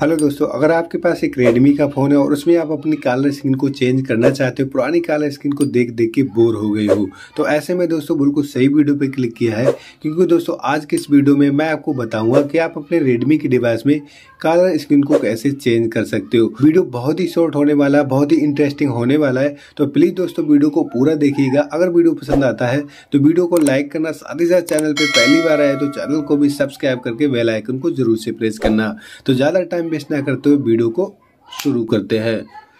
hello दोस्तों अगर आपके पास एक रेडमी का फ़ोन है और उसमें आप अपनी कालर स्क्रीन को चेंज करना चाहते हो पुरानी कालर स्क्रीन को देख देख के बोर हो गई हो तो ऐसे में दोस्तों बिल्कुल सही वीडियो पे क्लिक किया है क्योंकि दोस्तों आज के इस वीडियो में मैं आपको बताऊंगा कि आप अपने रेडमी के डिवाइस में कालर स्क्रीन को कैसे चेंज कर सकते हो वीडियो बहुत ही शॉर्ट होने वाला है बहुत ही इंटरेस्टिंग होने वाला है तो प्लीज़ दोस्तों वीडियो को पूरा देखिएगा अगर वीडियो पसंद आता है तो वीडियो को लाइक करना साथ ही साथ चैनल पर पहली बार आए तो चैनल को भी सब्सक्राइब करके बेलाइकन को जरूर से प्रेस करना तो ज़्यादा टाइम वेस्ट ना करते हुए वीडियो को शुरू करते हैं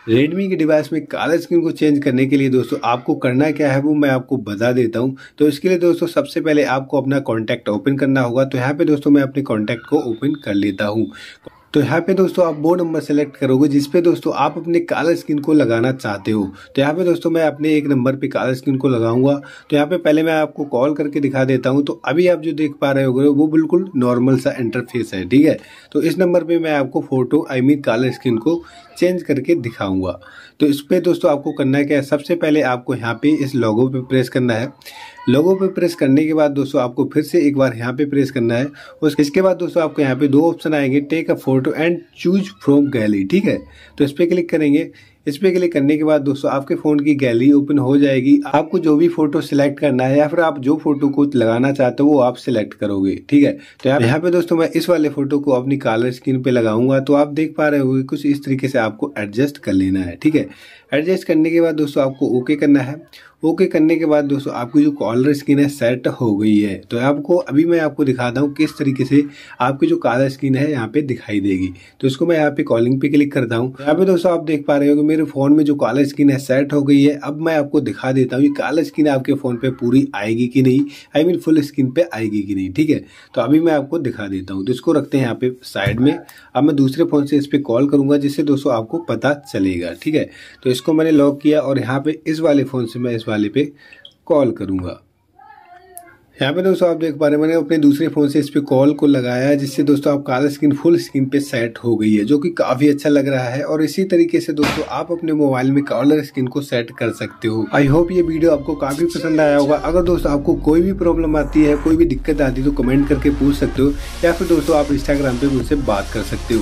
रेडमी के डिवाइस में काला स्क्रीन को चेंज करने के लिए दोस्तों आपको करना क्या है वो मैं आपको बता देता हूं तो इसके लिए दोस्तों सबसे पहले आपको अपना कॉन्टैक्ट ओपन करना होगा तो यहाँ पे दोस्तों मैं अपने कॉन्टैक्ट को ओपन कर लेता हूँ तो यहाँ पे दोस्तों आप वो नंबर सेलेक्ट करोगे जिसपे दोस्तों आप अपने काला स्किन को लगाना चाहते हो तो यहाँ पे दोस्तों मैं अपने एक नंबर पे काला स्किन को लगाऊंगा तो यहाँ पे पहले मैं आपको कॉल करके दिखा देता हूँ तो अभी आप जो देख पा रहे हो वो बिल्कुल नॉर्मल सा इंटरफेस है ठीक है तो इस नंबर पर मैं आपको फोटो आई मीन काला स्किन को चेंज करके दिखाऊंगा तो इस पर दोस्तों आपको करना है क्या सबसे पहले आपको यहाँ पे इस लॉगो पर प्रेस करना है लोगों पे प्रेस करने के बाद दोस्तों आपको फिर से एक बार यहाँ पे प्रेस करना है इसके बाद दोस्तों आपको यहाँ पे दो ऑप्शन आएंगे take a photo and choose from gallery ठीक है तो इस पर क्लिक करेंगे इस पे क्लिक करने के बाद दोस्तों आपके फ़ोन की गैलरी ओपन हो जाएगी आपको जो भी फोटो सिलेक्ट करना है या फिर आप जो फोटो को लगाना चाहते हो वो आप सिलेक्ट करोगे ठीक है तो यहाँ पे दोस्तों मैं इस वाले फोटो को अपनी कालर स्क्रीन पे लगाऊंगा तो आप देख पा रहे होंगे कुछ इस तरीके से आपको एडजस्ट कर लेना है ठीक है एडजस्ट करने के बाद दोस्तों आपको ओके करना है ओके करने के बाद दोस्तों आपकी जो कॉलर स्किन है सेट हो गई है तो आपको अभी मैं आपको दिखाता हूँ किस तरीके से आपकी जो कॉलर स्किन है यहाँ पे दिखाई देगी तो इसको मैं यहाँ पे कॉलिंग पे क्लिक करता हूँ यहाँ पे दोस्तों आप देख पा रहे हो मेरे फ़ोन में जो काला स्किन है सेट हो गई है अब मैं आपको दिखा देता हूँ कि काला स्क्रीन आपके फ़ोन पे पूरी आएगी कि नहीं आई I mean mean, full screen पे आएगी कि नहीं ठीक है तो अभी मैं आपको दिखा देता हूँ तो इसको रखते हैं यहाँ पे साइड में अब मैं दूसरे फ़ोन से इस पर कॉल करूँगा जिससे दोस्तों आपको पता चलेगा ठीक है तो इसको मैंने लॉक किया और यहाँ पर इस वाले फ़ोन से मैं इस वाले पे कॉल करूँगा यहाँ पे दोस्तों आप देख पा रहे हैं मैंने अपने दूसरे फ़ोन से इस पे कॉल को लगाया जिससे दोस्तों आप कार स्क्रीन फुल स्क्रीन पे सेट हो गई है जो कि काफ़ी अच्छा लग रहा है और इसी तरीके से दोस्तों आप अपने मोबाइल में कॉलर स्क्रीन को सेट कर सकते हो आई होप ये वीडियो आपको काफ़ी पसंद आया होगा अगर दोस्तों आपको कोई भी प्रॉब्लम आती है कोई भी दिक्कत आती है तो कमेंट करके पूछ सकते हो या फिर दोस्तों आप इंस्टाग्राम पे मुझसे बात कर सकते हो